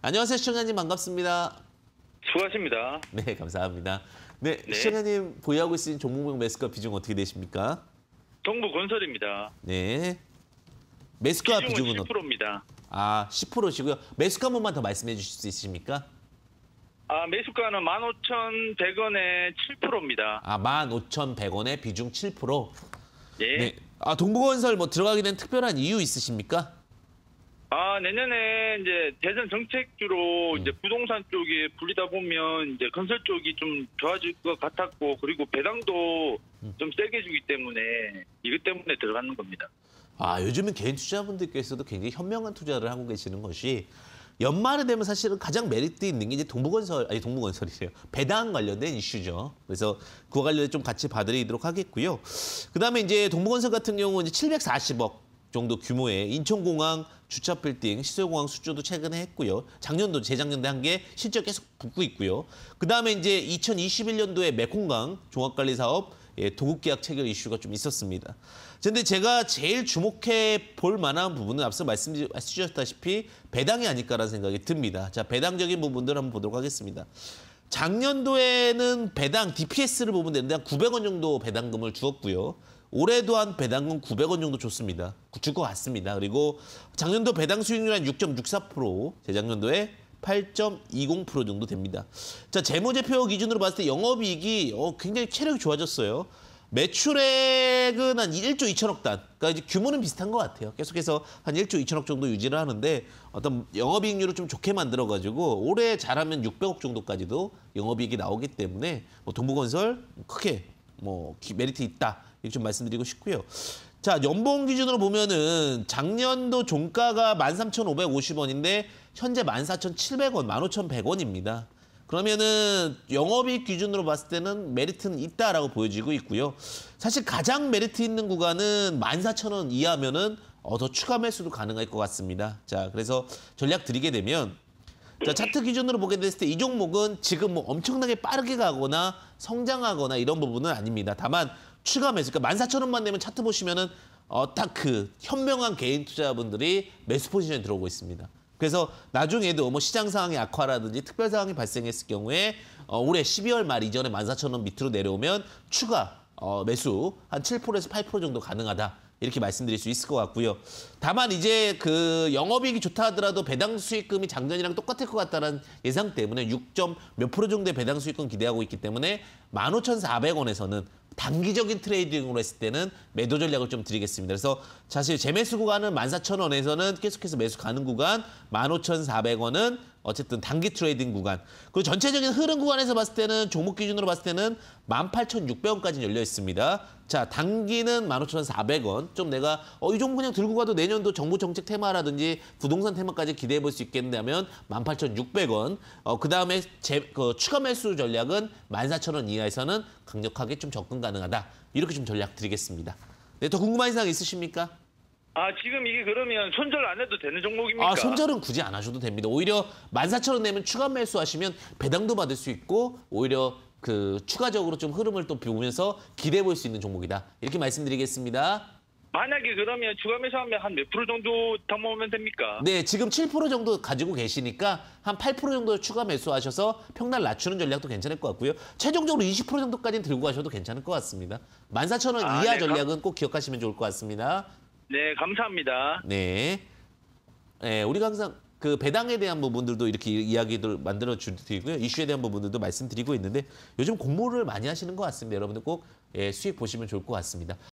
안녕하세요, 시청자님 반갑습니다. 수고하십니다. 네, 감사합니다. 네, 네. 시청자님 보유하고 있으신 종목명 매수가 비중 어떻게 되십니까? 동부 건설입니다. 네. 매스가 비중은, 비중은 10%입니다. 어- 아, 10%시고요. 매스가한 번만 더 말씀해 주실 수있으십니까 아, 매수가는 15,100원에 7%입니다. 아, 15,100원에 비중 7%. 예. 네. 아, 동부건설 뭐 들어가게 된 특별한 이유 있으십니까? 아, 내년에 이제 대선 정책주로 음. 이제 부동산 쪽에 불리다 보면 이제 건설 쪽이 좀 좋아질 것 같았고 그리고 배당도 음. 좀 세게 주기 때문에 이것 때문에 들어가는 겁니다. 아, 요즘은 개인 투자분들께서도 굉장히 현명한 투자를 하고 계시는 것이 연말에 되면 사실은 가장 메리트 있는 게 이제 동부건설, 아니 동부건설이세요 배당 관련된 이슈죠. 그래서 그와 관련해 좀 같이 봐드리도록 하겠고요. 그 다음에 이제 동부건설 같은 경우는 이제 740억 정도 규모의 인천공항 주차 빌딩, 시설공항 수주도 최근에 했고요. 작년도 재작년에 한 게 실적 계속 붙고 있고요. 그다음에 이제 2021년도에 메콩강 종합관리 사업 예, 도급계약 체결 이슈가 좀 있었습니다. 그런데 제가 제일 주목해 볼 만한 부분은 앞서 말씀주셨다시피 배당이 아닐까라는 생각이 듭니다. 자, 배당적인 부분들 한번 보도록 하겠습니다. 작년도에는 배당 DPS를 보면 되는데 한 900원 정도 배당금을 주었고요. 올해도 한 배당금 900원 정도 줬습니다. 줄 것 같습니다. 그리고 작년도 배당 수익률 한 6.64%, 재작년도에 8.20% 정도 됩니다. 자, 재무제표 기준으로 봤을 때 영업이익이 어, 굉장히 체력이 좋아졌어요. 매출액은 한 1조 2천억 단. 그러니까 이제 규모는 비슷한 것 같아요. 계속해서 한 1조 2천억 정도 유지를 하는데 어떤 영업이익률을 좀 좋게 만들어가지고 올해 잘하면 600억 정도까지도 영업이익이 나오기 때문에 뭐 동부건설 크게 뭐 메리트 있다. 이렇게 좀 말씀드리고 싶고요. 자, 연봉 기준으로 보면은 작년도 종가가 1 3 5 5 0 원인데 현재 1 4 7 0 0원1 5 1 0 0원입니다 그러면은 영업이익 기준으로 봤을 때는 메리트는 있다라고 보여지고 있고요. 사실 가장 메리트 있는 구간은 1 4 0 0 0원 이하면은 어, 더 추가 매수도 가능할 것 같습니다. 자, 그래서 전략 드리게 되면 자, 네. 차트 기준으로 보게 됐을 때 이 종목은 지금 뭐 엄청나게 빠르게 가거나 성장하거나 이런 부분은 아닙니다. 다만 추가 매수, 그러니까 14,000원만 내면 차트 보시면은 어, 딱 그 현명한 개인 투자분들이 매수 포지션에 들어오고 있습니다. 그래서 나중에도 뭐 시장 상황의 악화라든지 특별 상황이 발생했을 경우에 어, 올해 12월 말 이전에 14,000원 밑으로 내려오면 추가 어, 매수 한 7%에서 8% 정도 가능하다. 이렇게 말씀드릴 수 있을 것 같고요. 다만 이제 그 영업이익이 좋다 하더라도 배당 수익금이 작년이랑 똑같을 것 같다는 예상 때문에 6. 몇 프로 정도의 배당 수익금 기대하고 있기 때문에 15,400원에서는 단기적인 트레이딩으로 했을 때는 매도 전략을 좀 드리겠습니다. 그래서 사실 재매수 구간은 14,000원에서는 계속해서 매수 가는 구간, 15,400원은 어쨌든 단기 트레이딩 구간. 그리고 전체적인 흐름 구간에서 봤을 때는 종목 기준으로 봤을 때는 18,600원까지 열려 있습니다. 자, 단기는 15,400원. 좀 내가 어, 이 종목 그냥 들고 가도 내년도 정부 정책 테마라든지 부동산 테마까지 기대해 볼 수 있겠냐면 18,600원. 어, 그다음에 제, 그 추가 매수 전략은 14,000원 이하에서는 강력하게 좀 접근 가능하다. 이렇게 좀 전략 드리겠습니다. 네, 더 궁금한 사항 있으십니까? 아 지금 이게 그러면 손절 안 해도 되는 종목입니까? 아 손절은 굳이 안 하셔도 됩니다. 오히려 14,000원 내면 추가 매수하시면 배당도 받을 수 있고 오히려 그 추가적으로 좀 흐름을 또 보면서 기대해 볼 수 있는 종목이다. 이렇게 말씀드리겠습니다. 만약에 그러면 추가 매수하면 한 몇 프로 정도 담모으면 됩니까? 네, 지금 7% 정도 가지고 계시니까 한 8% 정도 추가 매수하셔서 평날 낮추는 전략도 괜찮을 것 같고요. 최종적으로 20% 정도까지는 들고 가셔도 괜찮을 것 같습니다. 14,000원 아, 이하 네, 전략은 가... 꼭 기억하시면 좋을 것 같습니다. 네, 감사합니다. 네. 네, 우리가 항상 그 배당에 대한 부분들도 이렇게 이야기들 만들어 드리고요. 이슈에 대한 부분들도 말씀드리고 있는데 요즘 공모를 많이 하시는 것 같습니다. 여러분들 꼭 예, 수익 보시면 좋을 것 같습니다.